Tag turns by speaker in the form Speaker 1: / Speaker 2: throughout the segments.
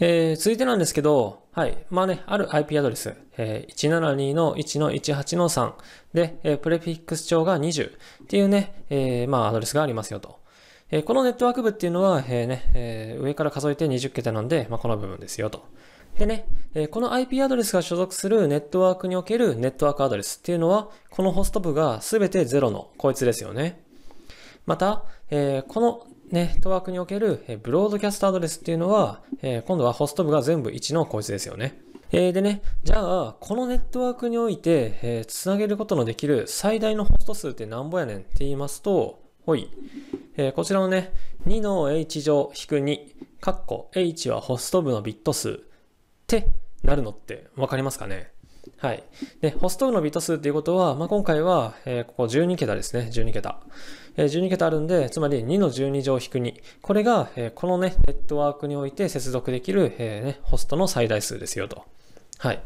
Speaker 1: えー、続いてなんですけど、はい。まあね、ある IP アドレス、えー、172-1-18-3で、えー、プレフィックス帳が20っていうね、えー、まあアドレスがありますよと。えー、このネットワーク部っていうのは、えーねえー、上から数えて20桁なんで、まあ、この部分ですよと。でね、えー、この IP アドレスが所属するネットワークにおけるネットワークアドレスっていうのは、このホスト部がすべて0のこいつですよね。また、えー、このネットワークにおけるブロードキャストアドレスっていうのは、え今度はホスト部が全部1の構図ですよね。えでね、じゃあ、このネットワークにおいて、えー、つなげることのできる最大のホスト数ってなんぼやねんって言いますと、ほい、えー、こちらのね、2の h 乗引く2、カッコ h はホスト部のビット数ってなるのってわかりますかねはい。で、ホストのビット数っていうことは、まあ、今回は、えー、ここ12桁ですね。12桁。えー、12桁あるんで、つまり2の12乗引く2。これが、えー、このね、ネットワークにおいて接続できる、えー、ね、ホストの最大数ですよと。はい。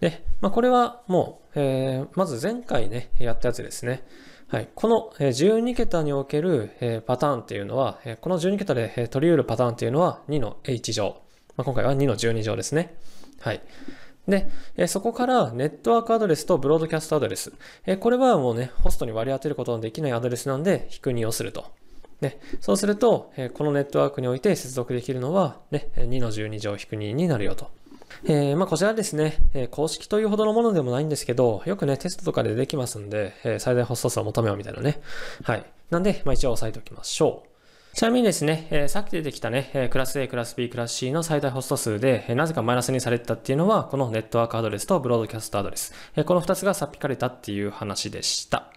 Speaker 1: で、まあ、これはもう、えー、まず前回ね、やったやつですね。はい。この12桁における、えー、パターンっていうのは、えこの12桁で、え取り得るパターンっていうのは2の H 乗。まあ、今回は2の12乗ですね。はい。で、そこからネットワークアドレスとブロードキャストアドレス。これはもうね、ホストに割り当てることのできないアドレスなんで、引くにをすると。ね、そうすると、このネットワークにおいて接続できるのは、ね、2の12乗引く2になるよと。えー、まあ、こちらですね、え公式というほどのものでもないんですけど、よくね、テストとかでできますんで、え最大ホスト数を求めようみたいなね。はい。なんで、まあ、一応押さえておきましょう。ちなみにですね、えー、さっき出てきたね、えー、クラス A、クラス B、クラス C の最大ホスト数で、えー、なぜかマイナスにされてたっていうのは、このネットワークアドレスとブロードキャストアドレス、えー、この2つがさっぴかれたっていう話でした。